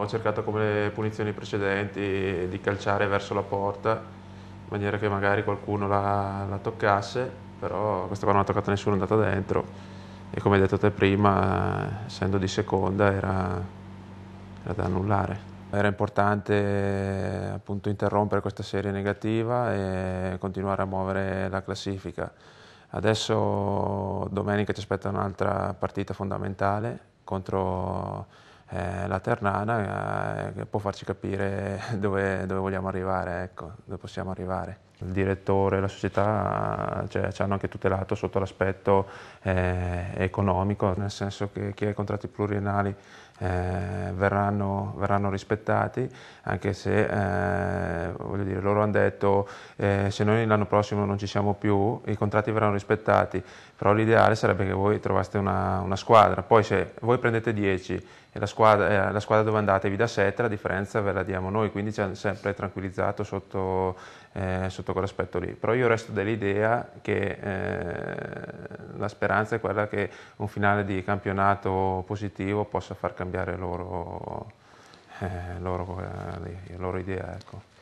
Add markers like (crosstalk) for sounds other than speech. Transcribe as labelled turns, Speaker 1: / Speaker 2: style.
Speaker 1: ho cercato come le punizioni precedenti di calciare verso la porta in maniera che magari qualcuno la, la toccasse, però questa qua non ha toccato nessuno, è andata dentro e come hai detto te prima, essendo di seconda era, era da annullare. Era importante appunto interrompere questa serie negativa e continuare a muovere la classifica. Adesso domenica ci aspetta un'altra partita fondamentale contro eh, la Ternana eh, può farci capire (laughs) dove, dove vogliamo arrivare, ecco, dove possiamo arrivare. Il direttore e la società cioè, ci hanno anche tutelato sotto l'aspetto eh, economico, nel senso che chi ha i contratti pluriennali eh, verranno, verranno, rispettati, anche se eh, dire, loro hanno detto eh, se noi l'anno prossimo non ci siamo più, i contratti verranno rispettati, però l'ideale sarebbe che voi trovaste una, una squadra, poi se voi prendete 10 e la squadra squadra, eh, la squadra dove andate vi da 7, la differenza ve la diamo noi, quindi ci ha sempre tranquillizzato sotto, eh, sotto quell'aspetto lì. Però io resto dell'idea che eh, la speranza è quella che un finale di campionato positivo possa far cambiare loro, eh, loro, eh, loro idea. Ecco.